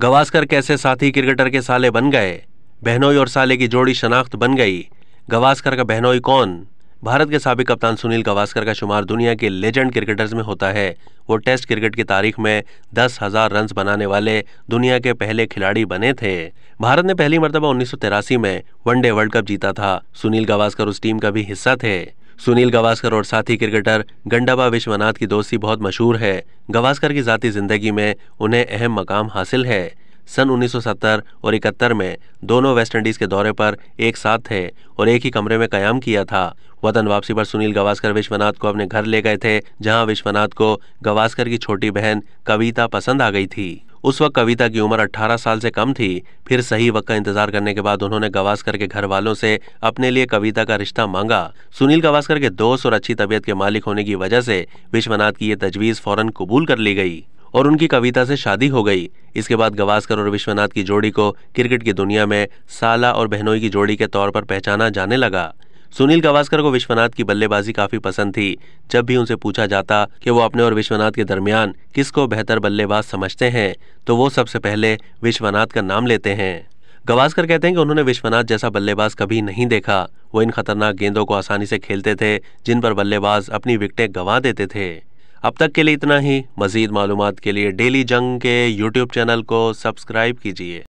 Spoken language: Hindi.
गवास्कर कैसे साथी क्रिकेटर के साले बन गए बहनोई और साले की जोड़ी शनाख्त बन गई गवास्कर का बहनोई कौन भारत के सबक कप्तान सुनील गवास्कर का शुमार दुनिया के लेजेंड क्रिकेटर्स में होता है वो टेस्ट क्रिकेट की तारीख में दस हजार रन बनाने वाले दुनिया के पहले खिलाड़ी बने थे भारत ने पहली मरतबा उन्नीस में वनडे वर्ल्ड कप जीता था सुनील गवास्कर उस टीम का भी हिस्सा थे सुनील गवास्कर और साथी क्रिकेटर गंडाबा विश्वनाथ की दोस्ती बहुत मशहूर है गवास्कर की ज़ाती ज़िंदगी में उन्हें अहम मकाम हासिल है सन 1970 और इकहत्तर में दोनों वेस्टइंडीज़ के दौरे पर एक साथ थे और एक ही कमरे में कयाम किया था वतन वापसी पर सुनील गवास्कर विश्वनाथ को अपने घर ले गए थे जहां विश्वनाथ को गवास्कर की छोटी बहन कविता पसंद आ गई थी उस वक्त कविता की उम्र 18 साल से कम थी फिर सही वक्त का इंतजार करने के बाद उन्होंने गवास्कर के घर वालों से अपने लिए कविता का रिश्ता मांगा सुनील गवास्कर के दोस्त और अच्छी तबीयत के मालिक होने की वजह से विश्वनाथ की ये तजवीज़ फौरन कबूल कर ली गई और उनकी कविता से शादी हो गई इसके बाद गवास्कर और विश्वनाथ की जोड़ी को क्रिकेट की दुनिया में साला और बहनोई की जोड़ी के तौर पर पहचाना जाने लगा सुनील गावस्कर को विश्वनाथ की बल्लेबाजी काफी पसंद थी जब भी उनसे पूछा जाता कि वो अपने और विश्वनाथ के दरमियान किसको बेहतर बल्लेबाज समझते हैं तो वो सबसे पहले विश्वनाथ का नाम लेते हैं गवास्कर कहते हैं कि उन्होंने विश्वनाथ जैसा बल्लेबाज कभी नहीं देखा वो इन खतरनाक गेंदों को आसानी से खेलते थे जिन पर बल्लेबाज अपनी विकटें गंवा देते थे अब तक के लिए इतना ही मजीद मालूम के लिए डेली जंग के यूट्यूब चैनल को सब्सक्राइब कीजिए